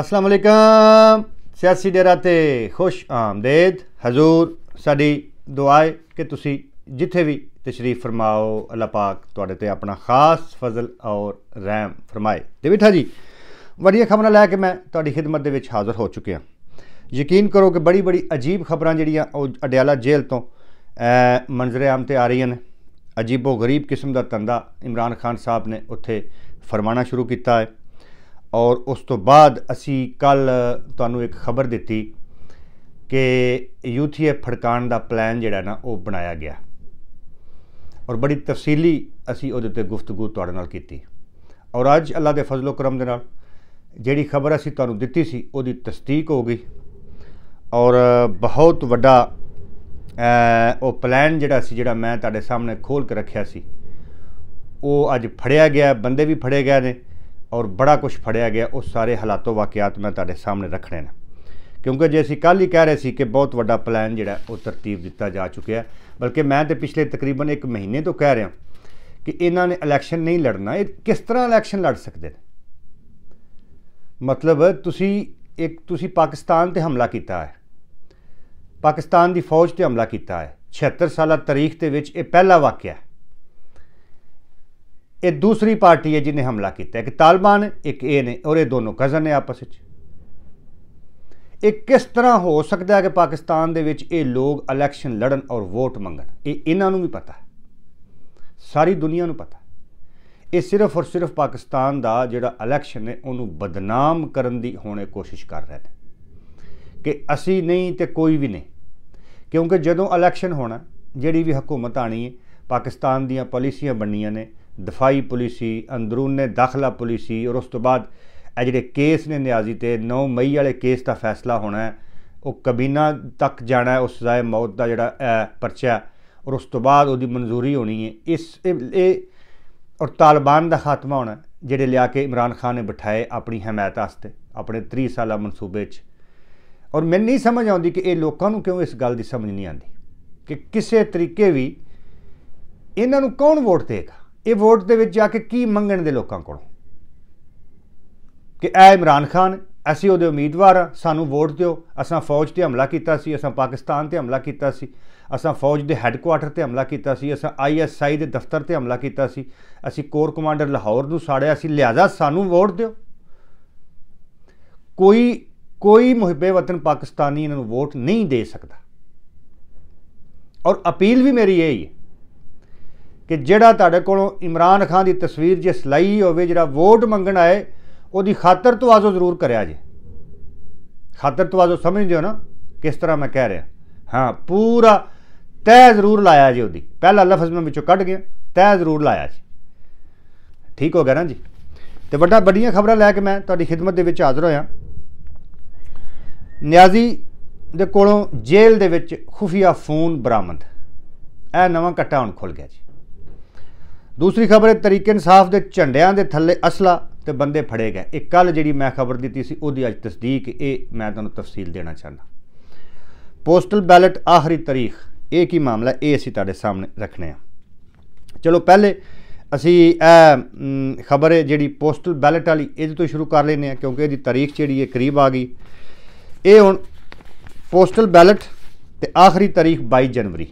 ਅਸਲਾਮ ਅਲੈਕਮ ਸਿਆਸੀ ਡੇਰਾ ਤੇ ਖੁਸ਼ ਆਮਦੇਦ ਹਜ਼ੂਰ ਸਾਡੀ ਦੁਆਏ ਕਿ ਤੁਸੀਂ ਜਿੱਥੇ ਵੀ ਤਸ਼ਰੀਫ ਫਰਮਾਓ ਅੱਲਾ ਪਾਕ ਤੁਹਾਡੇ ਤੇ ਆਪਣਾ ਖਾਸ ਫਜ਼ਲ ਔਰ ਰਹਿਮ ਫਰਮਾਏ ਤੇ ਬਿਠਾ ਜੀ ਵਧੀਆ ਖਬਰਾਂ ਲੈ ਕੇ ਮੈਂ ਤੁਹਾਡੀ ਖidmat ਦੇ ਵਿੱਚ ਹਾਜ਼ਰ ਹੋ ਚੁੱਕਿਆ ਯਕੀਨ ਕਰੋ ਕਿ ਬੜੀ ਬੜੀ ਅਜੀਬ ਖਬਰਾਂ ਜਿਹੜੀਆਂ ਉਹ ਅਡਿਆਲਾ ਜੇਲ੍ਹ ਤੋਂ ਮੰਜ਼ਰੇ ਆਮ ਤੇ ਆ ਰਹੀਆਂ ਨੇ ਅਜੀਬੋ ਗਰੀਬ ਕਿਸਮ ਦਾ ਤੰਦਾ ਇਮਰਾਨ ਖਾਨ ਸਾਹਿਬ ਨੇ ਉੱਥੇ ਫਰਮਾਣਾ ਸ਼ੁਰੂ ਕੀਤਾ ਹੈ ਔਰ ਉਸ ਤੋਂ ਬਾਅਦ ਅਸੀਂ ਕੱਲ ਤੁਹਾਨੂੰ ਇੱਕ ਖਬਰ ਦਿੱਤੀ ਕਿ ਯੂਥੀਏ ਫੜਕਾਣ ਦਾ ਪਲਾਨ ਜਿਹੜਾ ਨਾ ਉਹ ਬਣਾਇਆ ਗਿਆ ਔਰ ਬੜੀ ਤਫਸੀਲੀ ਅਸੀਂ ਉਹਦੇ ਤੇ ਗੁਫ਼ਤਗੂ ਤੁਹਾਡੇ ਨਾਲ ਕੀਤੀ ਔਰ ਅੱਜ ਅੱਲਾ ਦੇ ਫਜ਼ਲੋ ਕਰਮ ਦੇ ਨਾਲ ਜਿਹੜੀ ਖਬਰ ਅਸੀਂ ਤੁਹਾਨੂੰ ਦਿੱਤੀ ਸੀ ਉਹਦੀ ਤਸਦੀਕ ਹੋ ਗਈ ਔਰ ਬਹੁਤ ਵੱਡਾ ਉਹ ਪਲਾਨ ਜਿਹੜਾ ਸੀ ਜਿਹੜਾ ਮੈਂ ਤੁਹਾਡੇ ਸਾਹਮਣੇ ਖੋਲ ਕੇ ਰੱਖਿਆ ਸੀ ਉਹ ਅੱਜ ਫੜਿਆ ਗਿਆ ਬੰਦੇ ਵੀ ਫੜੇ ਗਏ ਨੇ ਔਰ ਬੜਾ ਕੁਝ ਫੜਿਆ ਗਿਆ ਉਹ ਸਾਰੇ ਹਾਲਾਤੋ ਵਾਕਿਆਤ ਮੈਂ ਤੁਹਾਡੇ ਸਾਹਮਣੇ ਰੱਖਣੇ ਨੇ ਕਿਉਂਕਿ ਜੇ ਅਸੀਂ ਕੱਲ ਹੀ ਕਹਿ ਰਹੇ ਸੀ ਕਿ ਬਹੁਤ ਵੱਡਾ ਪਲਾਨ ਜਿਹੜਾ ਉਹ ਤਰਤੀਬ ਦਿੱਤਾ ਜਾ ਚੁੱਕਿਆ ਬਲਕਿ ਮੈਂ ਤੇ ਪਿਛਲੇ ਤਕਰੀਬਨ 1 ਮਹੀਨੇ ਤੋਂ ਕਹਿ ਰਿਹਾ ਕਿ ਇਹਨਾਂ ਨੇ ਇਲੈਕਸ਼ਨ ਨਹੀਂ ਲੜਨਾ ਇਹ ਕਿਸ ਤਰ੍ਹਾਂ ਇਲੈਕਸ਼ਨ ਲੜ ਸਕਦੇ ਨੇ ਮਤਲਬ ਤੁਸੀਂ ਇੱਕ ਤੁਸੀਂ ਪਾਕਿਸਤਾਨ ਤੇ ਹਮਲਾ ਕੀਤਾ ਹੈ ਪਾਕਿਸਤਾਨ ਦੀ ਫੌਜ ਤੇ ਹਮਲਾ ਕੀਤਾ ਹੈ 76 ਸਾਲਾ ਤਾਰੀਖ ਦੇ ਵਿੱਚ ਇਹ ਪਹਿਲਾ ਵਾਕਿਆ ਹੈ ਇਹ ਦੂਸਰੀ ਪਾਰਟੀ ਹੈ ਜਿਹਨੇ ਹਮਲਾ ਕੀਤਾ ਕਿ ਤਾਲਿਬਾਨ ਇੱਕ ਇਹ ਨੇ ਔਰ ਇਹ ਦੋਨੋਂ ਕਜ਼ਨ ਨੇ ਆਪਸ ਵਿੱਚ ਇਹ ਕਿਸ ਤਰ੍ਹਾਂ ਹੋ ਸਕਦਾ ਹੈ ਕਿ ਪਾਕਿਸਤਾਨ ਦੇ ਵਿੱਚ ਇਹ ਲੋਕ ਇਲੈਕਸ਼ਨ ਲੜਨ ਔਰ ਵੋਟ ਮੰਗਣ ਇਹ ਇਹਨਾਂ ਨੂੰ ਵੀ ਪਤਾ ਸਾਰੀ ਦੁਨੀਆ ਨੂੰ ਪਤਾ ਇਹ ਸਿਰਫ ਔਰ ਸਿਰਫ ਪਾਕਿਸਤਾਨ ਦਾ ਜਿਹੜਾ ਇਲੈਕਸ਼ਨ ਹੈ ਉਹਨੂੰ ਬਦਨਾਮ ਕਰਨ ਦੀ ਹੋਣੇ ਕੋਸ਼ਿਸ਼ ਕਰ ਰਹੇ ਨੇ ਕਿ ਅਸੀਂ ਨਹੀਂ ਤੇ ਕੋਈ ਵੀ ਨਹੀਂ ਕਿਉਂਕਿ ਜਦੋਂ ਇਲੈਕਸ਼ਨ ਹੋਣਾ ਜਿਹੜੀ ਵੀ ਹਕੂਮਤ ਆਣੀ ਹੈ ਪਾਕਿਸਤਾਨ ਦੀਆਂ ਪਾਲਿਸੀਆਂ ਬਣਨੀਆਂ ਨੇ ਦਫਾਈ ਪੁਲਿਸੀ ਅੰਦਰੂਨੇ ਦਾਖਲਾ ਪੁਲਿਸੀ ਔਰ ਉਸ ਤੋਂ ਬਾਅਦ ਇਹ ਜਿਹੜੇ ਕੇਸ ਨੇ ਨਿਆਜ਼ੀ ਤੇ 9 ਮਈ ਵਾਲੇ ਕੇਸ ਦਾ ਫੈਸਲਾ ਹੋਣਾ ਹੈ ਉਹ ਕਬੀਨਾ ਤੱਕ ਜਾਣਾ ਹੈ ਉਸ ਜ਼ਾਇ ਮੌਤ ਦਾ ਜਿਹੜਾ ਪਰਚਾ ਔਰ ਉਸ ਤੋਂ ਬਾਅਦ ਉਹਦੀ ਮਨਜ਼ੂਰੀ ਹੋਣੀ ਹੈ ਇਸ ਇਹ ਔਰ ਤਾਲਿਬਾਨ ਦਾ ਖਾਤਮਾ ਹੋਣਾ ਜਿਹੜੇ ਲਿਆ ਕੇ ਇਮਰਾਨ ਖਾਨ ਨੇ ਬਿਠਾਏ ਆਪਣੀ ਹਮਾਇਤ ਵਾਸਤੇ ਆਪਣੇ 30 ਸਾਲਾ ਮਨਸੂਬੇ 'ਚ ਔਰ ਮੈਨੂੰ ਨਹੀਂ ਸਮਝ ਆਉਂਦੀ ਕਿ ਇਹ ਲੋਕਾਂ ਨੂੰ ਕਿਉਂ ਇਸ ਗੱਲ ਦੀ ਸਮਝ ਨਹੀਂ ਆਉਂਦੀ ਕਿ ਕਿਸੇ ਤਰੀਕੇ ਵੀ ਇਹਨਾਂ ਨੂੰ ਕੌਣ ਵੋਟ ਦੇਗਾ ਇਹ ਵੋਟ ਦੇ ਵਿੱਚ ਜਾ ਕੇ ਕੀ ਮੰਗਣ ਦੇ ਲੋਕਾਂ ਕੋਲੋਂ ਕਿ ਐ ਇਮਰਾਨ ਖਾਨ ਅਸੀਂ ਉਹਦੇ ਉਮੀਦਵਾਰ ਆ ਸਾਨੂੰ ਵੋਟ ਦਿਓ ਅਸਾਂ ਫੌਜ ਤੇ ਹਮਲਾ ਕੀਤਾ ਸੀ ਅਸਾਂ ਪਾਕਿਸਤਾਨ ਤੇ ਹਮਲਾ ਕੀਤਾ ਸੀ ਅਸਾਂ ਫੌਜ ਦੇ ਹੈੱਡਕੁਆਰਟਰ ਤੇ ਹਮਲਾ ਕੀਤਾ ਸੀ ਅਸਾਂ ਆਈਐਸਆਈ ਦੇ ਦਫ਼ਤਰ ਤੇ ਹਮਲਾ ਕੀਤਾ ਸੀ ਅਸੀਂ ਕੋਰ ਕਮਾਂਡਰ ਲਾਹੌਰ ਨੂੰ ਸਾੜਿਆ ਸੀ ਲਿਆਜ਼ਾ ਸਾਨੂੰ ਵੋਟ ਦਿਓ ਕੋਈ ਕੋਈ ਮੁਹੱਬੇ ਵਤਨ ਪਾਕਿਸਤਾਨੀ ਇਹਨਾਂ ਨੂੰ ਵੋਟ ਨਹੀਂ ਦੇ ਸਕਦਾ ਔਰ ਅਪੀਲ ਵੀ ਮੇਰੀ ਇਹ ਹੀ ਹੈ ਕਿ ਜਿਹੜਾ ਤੁਹਾਡੇ ਕੋਲੋਂ ਇਮਰਾਨ ਖਾਨ ਦੀ ਤਸਵੀਰ ਜੇ ਸਲਾਈ ਹੋਵੇ ਜਿਹੜਾ ਵੋਟ ਮੰਗਣ ਆਏ ਉਹਦੀ ਖਾਤਰ ਤਵਾਜ਼ੋ ਜ਼ਰੂਰ ਕਰਿਆ ਜੇ ਖਾਤਰ ਤਵਾਜ਼ੋ ਸਮਝਦੇ ਹੋ ਨਾ ਕਿਸ ਤਰ੍ਹਾਂ ਮੈਂ ਕਹਿ ਰਿਹਾ ਹਾਂ ਪੂਰਾ ਤੈ ਜ਼ਰੂਰ ਲਾਇਆ ਜੇ ਉਹਦੀ ਪਹਿਲਾ ਲਫ਼ਜ਼ ਮੈਂ ਵਿੱਚੋਂ ਕੱਢ ਗਿਆ ਤੈ ਜ਼ਰੂਰ ਲਾਇਆ ਜੀ ਠੀਕ ਹੋ ਗਿਆ ਨਾ ਜੀ ਤੇ ਵੱਡਾ ਵੱਡੀਆਂ ਖਬਰਾਂ ਲੈ ਕੇ ਮੈਂ ਤੁਹਾਡੀ ਖidmat ਦੇ ਵਿੱਚ ਹਾਜ਼ਰ ਹੋਇਆ ਨਿਆਜ਼ੀ ਦੇ ਕੋਲੋਂ ਜੇਲ੍ਹ ਦੇ ਵਿੱਚ ਖੁਫੀਆ ਫੋਨ ਬਰਾਮਦ ਇਹ ਨਵਾਂ ਕਟਾਉਣ ਹੁਣ ਖੁੱਲ ਗਿਆ ਜੀ ਦੂਸਰੀ ਖਬਰ ਹੈ ਤਰੀਕੇ ਇਨਸਾਫ ਦੇ ਝੰਡਿਆਂ ਦੇ ਥੱਲੇ ਅਸਲਾ ਤੇ ਬੰਦੇ ਫੜੇ ਗਏ ਇਹ ਕੱਲ ਜਿਹੜੀ ਮੈਂ ਖਬਰ ਦਿੱਤੀ ਸੀ ਉਹਦੀ ਅੱਜ ਤਸਦੀਕ ਇਹ ਮੈਂ ਤੁਹਾਨੂੰ ਤਫਸੀਲ ਦੇਣਾ ਚਾਹਾਂ ਪੋਸਟਲ ਬੈਲਟ ਆਖਰੀ ਤਾਰੀਖ ਇਹ ਕੀ ਮਾਮਲਾ ਇਹ ਅਸੀਂ ਤੁਹਾਡੇ ਸਾਹਮਣੇ ਰੱਖਨੇ ਆ ਚਲੋ ਪਹਿਲੇ ਅਸੀਂ ਇਹ ਖਬਰ ਹੈ ਜਿਹੜੀ ਪੋਸਟਲ ਬੈਲਟ ਵਾਲੀ ਇਹਦੇ ਤੋਂ ਸ਼ੁਰੂ ਕਰ ਲੈਨੇ ਆ ਕਿਉਂਕਿ ਇਹਦੀ ਤਾਰੀਖ ਜਿਹੜੀ ਹੈ ਕਰੀਬ ਆ ਗਈ ਇਹ ਹੁਣ ਪੋਸਟਲ ਬੈਲਟ ਤੇ ਆਖਰੀ ਤਾਰੀਖ 22 ਜਨਵਰੀ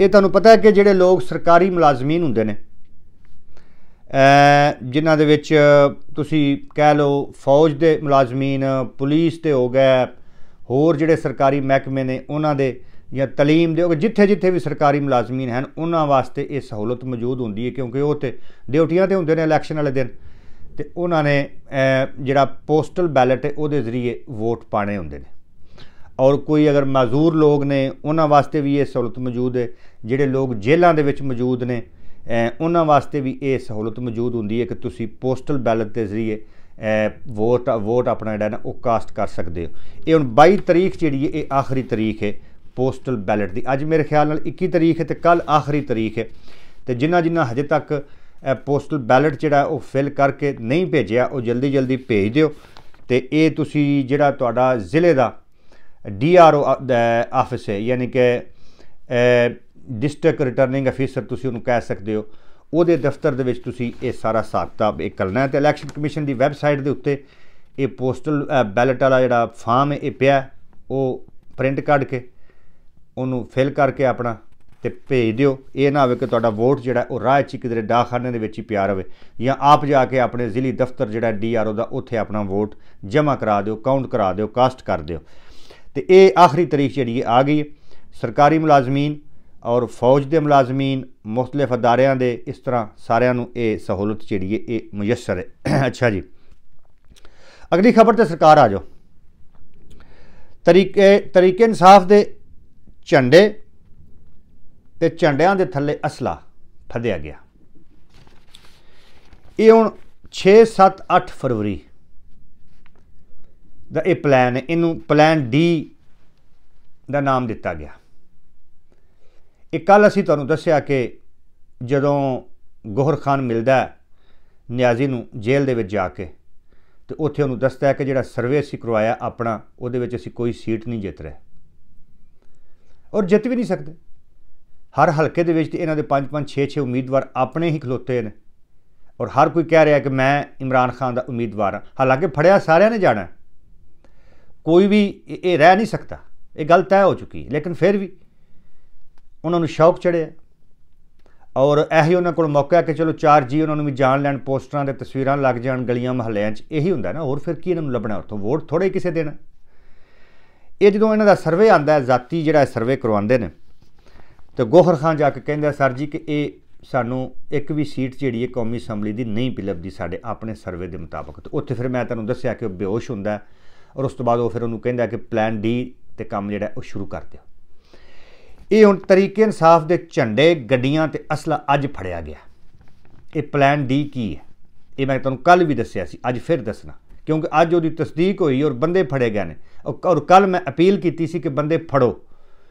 ਇਹ ਤੁਹਾਨੂੰ ਪਤਾ ਹੈ ਕਿ ਜਿਹੜੇ ਲੋਕ ਸਰਕਾਰੀ ਮੁਲਾਜ਼ਮੀਨ ਹੁੰਦੇ ਨੇ ਜਿਨ੍ਹਾਂ ਦੇ ਵਿੱਚ ਤੁਸੀਂ ਕਹਿ ਲਓ ਫੌਜ ਦੇ ਮੁਲਾਜ਼ਮੀਨ ਪੁਲਿਸ ਤੇ ਹੋ ਗਏ ਹੋਰ ਜਿਹੜੇ ਸਰਕਾਰੀ ਮਹਿਕਮੇ ਨੇ ਉਹਨਾਂ ਦੇ ਜਾਂ تعلیم ਦੇ ਜਿੱਥੇ ਜਿੱਥੇ ਵੀ ਸਰਕਾਰੀ ਮੁਲਾਜ਼ਮੀਨ ਹਨ ਉਹਨਾਂ ਵਾਸਤੇ ਇਹ ਸਹੂਲਤ ਮੌਜੂਦ ਹੁੰਦੀ ਹੈ ਕਿਉਂਕਿ ਉਹ ਤੇ ਡਿਊਟੀਆਂ ਤੇ ਹੁੰਦੇ ਨੇ ਇਲੈਕਸ਼ਨ ਵਾਲੇ ਦਿਨ ਤੇ ਉਹਨਾਂ ਨੇ ਜਿਹੜਾ ਪੋਸਟਲ ਬੈਲਟ ਹੈ ਉਹਦੇ ਜ਼ਰੀਏ ਵੋਟ ਪਾਣੇ ਹੁੰਦੇ ਨੇ ਔਰ ਕੋਈ ਅਗਰ ਮਾਜ਼ੂਰ ਲੋਕ ਨੇ ਉਹਨਾਂ ਵਾਸਤੇ ਵੀ ਇਹ ਸਹੂਲਤ ਮੌਜੂਦ ਹੈ ਜਿਹੜੇ ਲੋਕ ਜੇਲ੍ਹਾਂ ਦੇ ਵਿੱਚ ਮੌਜੂਦ ਨੇ ਉਹਨਾਂ ਵਾਸਤੇ ਵੀ ਇਹ ਸਹੂਲਤ ਮੌਜੂਦ ਹੁੰਦੀ ਹੈ ਕਿ ਤੁਸੀਂ ਪੋਸਟਲ ਬੈਲਟ ਦੇ ਜ਼ਰੀਏ ਵੋਟ ਵੋਟ ਆਪਣਾ ਜਿਹੜਾ ਨਾ ਉਹ ਕਾਸਟ ਕਰ ਸਕਦੇ ਹੋ ਇਹ ਹੁਣ 22 ਤਰੀਕ ਜਿਹੜੀ ਹੈ ਇਹ ਆਖਰੀ ਤਰੀਕ ਹੈ ਪੋਸਟਲ ਬੈਲਟ ਦੀ ਅੱਜ ਮੇਰੇ ਖਿਆਲ ਨਾਲ 21 ਤਰੀਕ ਹੈ ਤੇ ਕੱਲ ਆਖਰੀ ਤਰੀਕ ਹੈ ਤੇ ਜਿਨ੍ਹਾਂ ਜਿਨ੍ਹਾਂ ਹਜੇ ਤੱਕ ਪੋਸਟਲ ਬੈਲਟ ਜਿਹੜਾ ਉਹ ਫਿਲ ਕਰਕੇ ਨਹੀਂ ਭੇਜਿਆ ਉਹ ਜਲਦੀ ਜਲਦੀ ਭੇਜ ਦਿਓ ਤੇ ਇਹ ਤੁਸੀਂ ਜਿਹੜਾ ਤੁਹਾਡਾ ਜ਼ਿਲ੍ਹੇ ਦਾ ਡੀਆਰਓ ਆਫਿਸ uh, ਹੈ ਯਾਨੀ ਕਿ ਡਿਸਟ੍ਰਿਕਟ ਰਿਟਰਨਿੰਗ ਅਫੀਸਰ ਤੁਸੀਂ ਉਹਨੂੰ ਕਹਿ ਸਕਦੇ ਹੋ ਉਹਦੇ ਦਫ਼ਤਰ ਦੇ ਵਿੱਚ ਤੁਸੀਂ ਇਹ ਸਾਰਾ ਸਾਖਤਾਬ ਇਹ ਕਰਨਾ ਹੈ ਤੇ ਇਲੈਕਸ਼ਨ ਕਮਿਸ਼ਨ ਦੀ ਵੈਬਸਾਈਟ ਦੇ ਉੱਤੇ ਇਹ ਪੋਸਟਲ ਬੈਲਟ ਵਾਲਾ ਜਿਹੜਾ ਫਾਰਮ ਇਹ ਪਿਆ ਉਹ ਪ੍ਰਿੰਟ ਕੱਢ ਕੇ ਉਹਨੂੰ ਫਿਲ ਕਰਕੇ ਆਪਣਾ ਤੇ ਭੇਜ ਦਿਓ ਇਹ ਨਾ ਹੋਵੇ ਕਿ ਤੁਹਾਡਾ ਵੋਟ ਜਿਹੜਾ ਉਹ ਰਾਹ 'ਚ ਕਿਧਰੇ ਡਾਕਖਾਨੇ ਦੇ ਵਿੱਚ ਹੀ ਪਿਆ ਰਵੇ ਜਾਂ ਆਪ ਜਾ ਕੇ ਆਪਣੇ ਜ਼ਿਲ੍ਹੀ ਦਫ਼ਤਰ ਜਿਹੜਾ ਡੀਆਰਓ ਦਾ ਉੱਥੇ ਆਪਣਾ ਵੋਟ ਜਮ੍ਹਾਂ ਕਰਾ ਦਿਓ ਕਾਊਂਟ ਕਰਾ ਦਿਓ ਕਾਸਟ ਕਰ ਦਿਓ ਤੇ ਇਹ ਆਖਰੀ ਤਰੀਕ ਜਿਹੜੀ ਆ ਗਈ ਸਰਕਾਰੀ ਮੁਲਾਜ਼ਮੀਨ ਔਰ ਫੌਜ ਦੇ ਮੁਲਾਜ਼ਮੀਨ ਮੁxtਲਫ ਅਦਾਰਿਆਂ ਦੇ ਇਸ ਤਰ੍ਹਾਂ ਸਾਰਿਆਂ ਨੂੰ ਇਹ ਸਹੂਲਤ ਜਿਹੜੀ ਹੈ ਇਹ ਮੁਯਸਰ ਹੈ ਅੱਛਾ ਜੀ ਅਗਲੀ ਖਬਰ ਤੇ ਸਰਕਾਰ ਆ ਜਾਓ ਤਰੀਕੇ ਤਰੀਕੇ ਇਨਸਾਫ ਦੇ ਝੰਡੇ ਤੇ ਝੰਡਿਆਂ ਦੇ ਥੱਲੇ ਅਸਲਾ ਫੜਿਆ ਗਿਆ ਇਹ ਹੁਣ 6 7 8 ਫਰਵਰੀ ਦਾ ਇਹ ਪਲਾਨ ਹੈ ਇਹਨੂੰ ਪਲਾਨ ਡੀ ਦਾ ਨਾਮ ਦਿੱਤਾ ਗਿਆ ਇਹ ਕੱਲ ਅਸੀਂ ਤੁਹਾਨੂੰ ਦੱਸਿਆ ਕਿ ਜਦੋਂ ਗੋਹਰ ਖਾਨ ਮਿਲਦਾ ਨਿਆਜ਼ੀ ਨੂੰ ਜੇਲ੍ਹ ਦੇ ਵਿੱਚ ਜਾ ਕੇ ਤੇ ਉੱਥੇ ਉਹਨੂੰ ਦੱਸਦਾ ਕਿ ਜਿਹੜਾ ਸਰਵੇ ਅਸੀਂ ਕਰਵਾਇਆ ਆਪਣਾ ਉਹਦੇ ਵਿੱਚ ਅਸੀਂ ਕੋਈ ਸੀਟ ਨਹੀਂ ਜਿੱਤ ਰਹੇ ਔਰ ਜਿੱਤ ਵੀ ਨਹੀਂ ਸਕਦੇ ਹਰ ਹਲਕੇ ਦੇ ਵਿੱਚ ਤੇ ਇਹਨਾਂ ਦੇ 5 5 6 6 ਉਮੀਦਵਾਰ ਆਪਣੇ ਹੀ ਖਲੋਤੇ ਨੇ ਔਰ ਹਰ ਕੋਈ ਕਹਿ ਰਿਹਾ ਕਿ ਮੈਂ ਇਮਰਾਨ ਖਾਨ ਦਾ ਉਮੀਦਵਾਰ ਹਾਂ ਹਾਲਾਂਕਿ ਫੜਿਆ ਸਾਰਿਆਂ ਨੇ ਜਾਣਾ ਕੋਈ ਵੀ ਇਹ ਰਹਿ ਨਹੀਂ ਸਕਦਾ ਇਹ ਗੱਲ ਤੈਅ ਹੋ ਚੁੱਕੀ ਹੈ ਲੇਕਿਨ ਫਿਰ ਵੀ ਉਹਨਾਂ ਨੂੰ ਸ਼ੌਕ ਚੜਿਆ ਔਰ ਇਹੀ ਉਹਨਾਂ ਕੋਲ ਮੌਕਾ ਕਿ ਚਲੋ ਚਾਰ ਜੀ ਉਹਨਾਂ ਨੂੰ ਵੀ ਜਾਣ ਲੈਣ ਪੋਸਟਰਾਂ ਦੇ ਤਸਵੀਰਾਂ ਲੱਗ ਜਾਣ ਗਲੀਆਂ ਮਹੱਲਿਆਂ 'ਚ ਇਹੀ ਹੁੰਦਾ ਨਾ ਹੋਰ ਫਿਰ ਕੀ ਇਹਨਾਂ ਨੂੰ ਲੱਭਣਾ ਉਤੋਂ ਵੋਟ ਥੋੜੇ ਕਿਸੇ ਦੇਣਾ ਇਹ ਜਦੋਂ ਇਹਨਾਂ ਦਾ ਸਰਵੇ ਆਂਦਾ ਹੈ ਜ਼ਾਤੀ ਜਿਹੜਾ ਸਰਵੇ ਕਰਵਾਉਂਦੇ ਨੇ ਤੇ ਗੋਹਰ ਖਾਨ ਜਾ ਕੇ ਕਹਿੰਦਾ ਸਰ ਜੀ ਕਿ ਇਹ ਸਾਨੂੰ ਇੱਕ ਵੀ ਸੀਟ ਜਿਹੜੀ ਹੈ ਕੌਮੀ ਅਸੈਂਬਲੀ ਦੀ ਨਹੀਂ ਪਿਲਬਦੀ ਸਾਡੇ ਆਪਣੇ ਸਰਵੇ ਦੇ ਮੁਤਾਬਕ ਉੱਥੇ ਫਿਰ ਮੈਂ ਤੁਹਾਨੂੰ ਦੱਸਿਆ ਕਿ ਉਹ ਬੇਹੋਸ਼ ਹੁੰਦਾ ਹੈ ਔਰ ਉਸ ਤੋਂ ਬਾਅਦ ਉਹ ਫਿਰ ਉਹਨੂੰ ਕਹਿੰਦਾ ਕਿ ਪਲਾਨ ਡੀ ਤੇ ਕੰਮ ਜਿਹੜਾ ਉਹ ਸ਼ੁਰੂ ਕਰ ਦਿਓ ਇਹ ਹੁਣ ਤਰੀਕੇ ਇਨਸਾਫ ਦੇ ਝੰਡੇ ਗੱਡੀਆਂ ਤੇ ਅਸਲਾ ਅੱਜ ਫੜਿਆ ਗਿਆ ਇਹ ਪਲਾਨ ਡੀ ਕੀ ਹੈ ਇਹ ਮੈਂ ਤੁਹਾਨੂੰ ਕੱਲ ਵੀ ਦੱਸਿਆ ਸੀ ਅੱਜ ਫਿਰ ਦੱਸਣਾ ਕਿਉਂਕਿ ਅੱਜ ਉਹਦੀ ਤਸਦੀਕ ਹੋਈ ਔਰ ਬੰਦੇ ਫੜੇ ਗਏ ਨੇ ਔਰ ਕੱਲ ਮੈਂ ਅਪੀਲ ਕੀਤੀ ਸੀ ਕਿ ਬੰਦੇ ਫੜੋ